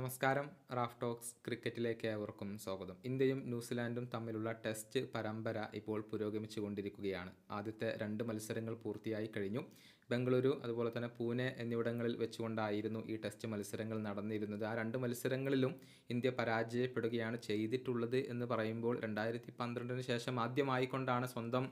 നമസ്കാരം Raf talks ക്രിക്കറ്റിലേക്ക് ഏവർക്കും സ്വാഗതം ഇന്ത്യയും ന്യൂസിലാൻഡും തമ്മിലുള്ള ടെസ്റ്റ് പരമ്പര ഇപ്പോൾ പുരോഗമിച്ചുകൊണ്ടിരിക്കുകയാണ് ആദ്യത്തെ രണ്ട് മത്സരങ്ങൾ പൂർത്തിയായി കഴിഞ്ഞു ബംഗളൂരു അതുപോലെ തന്നെ പൂനെ എന്നിവിടങ്ങളിൽ വെച്ചുകൊണ്ടായിരുന്നു ഈ ടെസ്റ്റ് മത്സരങ്ങൾ നടന്നിരുന്നത് ആ രണ്ട് മത്സരങ്ങളിലും ഇന്ത്യ പരാജയപ്പെടുകയാണ് ചെയ്തിട്ടുള്ളത് എന്ന് പറയുമ്പോൾ രണ്ടായിരത്തി പന്ത്രണ്ടിന് ശേഷം ആദ്യമായിക്കൊണ്ടാണ് സ്വന്തം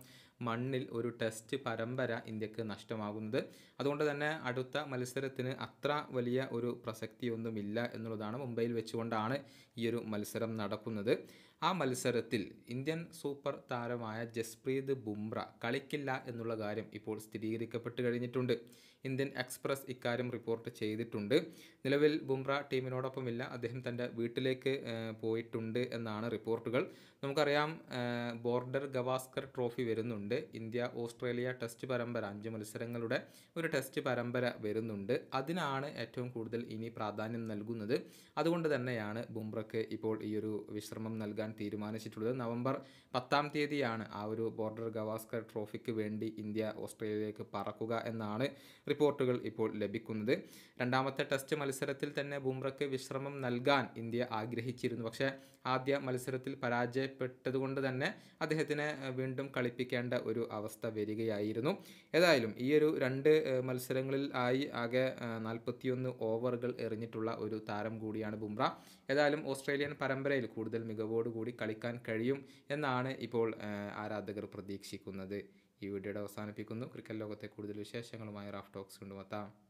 മണ്ണിൽ ഒരു ടെസ്റ്റ് പരമ്പര ഇന്ത്യക്ക് നഷ്ടമാകുന്നത് അതുകൊണ്ട് തന്നെ അടുത്ത മത്സരത്തിന് അത്ര വലിയ ഒരു പ്രസക്തിയൊന്നുമില്ല എന്നുള്ളത് എന്നുള്ളതാണ് മുംബൈയിൽ വെച്ചുകൊണ്ടാണ് ഈ ഒരു മത്സരം നടക്കുന്നത് ആ മത്സരത്തിൽ ഇന്ത്യൻ സൂപ്പർ താരമായ ജസ്പ്രീത് ബുംറ കളിക്കില്ല എന്നുള്ള കാര്യം ഇപ്പോൾ സ്ഥിരീകരിക്കപ്പെട്ട് കഴിഞ്ഞിട്ടുണ്ട് ഇന്ത്യൻ എക്സ്പ്രസ് ഇക്കാര്യം റിപ്പോർട്ട് ചെയ്തിട്ടുണ്ട് നിലവിൽ ബുംറ ടീമിനോടൊപ്പമില്ല അദ്ദേഹം തൻ്റെ വീട്ടിലേക്ക് പോയിട്ടുണ്ട് എന്നാണ് റിപ്പോർട്ടുകൾ നമുക്കറിയാം ബോർഡർ ഗവാസ്കർ ട്രോഫി വരുന്നുണ്ട് ഇന്ത്യ ഓസ്ട്രേലിയ ടെസ്റ്റ് പരമ്പര അഞ്ച് മത്സരങ്ങളുടെ ഒരു ടെസ്റ്റ് പരമ്പര വരുന്നുണ്ട് അതിനാണ് ഏറ്റവും കൂടുതൽ ഇനി പ്രാധാന്യം നൽകുന്നത് അതുകൊണ്ട് തന്നെയാണ് ബുംറയ്ക്ക് ഇപ്പോൾ ഈ ഒരു വിശ്രമം നൽകാൻ നൽകാൻ തീരുമാനിച്ചിട്ടുള്ളത് നവംബർ പത്താം തീയതിയാണ് ആ ഒരു ബോർഡർ ഗവാസ്കർ ട്രോഫിക്ക് വേണ്ടി ഇന്ത്യ ഓസ്ട്രേലിയയിലേക്ക് പറക്കുക എന്നാണ് റിപ്പോർട്ടുകൾ ഇപ്പോൾ ലഭിക്കുന്നത് രണ്ടാമത്തെ ടെസ്റ്റ് മത്സരത്തിൽ തന്നെ ബുംറയ്ക്ക് വിശ്രമം നൽകാൻ ഇന്ത്യ ആഗ്രഹിച്ചിരുന്നു പക്ഷേ ആദ്യ മത്സരത്തിൽ പരാജയപ്പെട്ടതുകൊണ്ട് തന്നെ അദ്ദേഹത്തിനെ വീണ്ടും കളിപ്പിക്കേണ്ട ഒരു അവസ്ഥ വരികയായിരുന്നു ഏതായാലും ഈ ഒരു രണ്ട് മത്സരങ്ങളിൽ ആയി ആകെ നാൽപ്പത്തിയൊന്ന് ഓവറുകൾ എറിഞ്ഞിട്ടുള്ള ഒരു താരം കൂടിയാണ് ബുംറ ഏതായാലും ഓസ്ട്രേലിയൻ പരമ്പരയിൽ കൂടുതൽ മികവോടുകൂടി കൂടി കളിക്കാൻ കഴിയും എന്നാണ് ഇപ്പോൾ ആരാധകർ പ്രതീക്ഷിക്കുന്നത് ഈ വീഡിയോയുടെ അവസാനിപ്പിക്കുന്നു ക്രിക്കറ്റ് ലോകത്തെ കൂടുതൽ വിശേഷങ്ങളുമായി റാഫ് ടോക്സ് കൊണ്ടുമെത്താം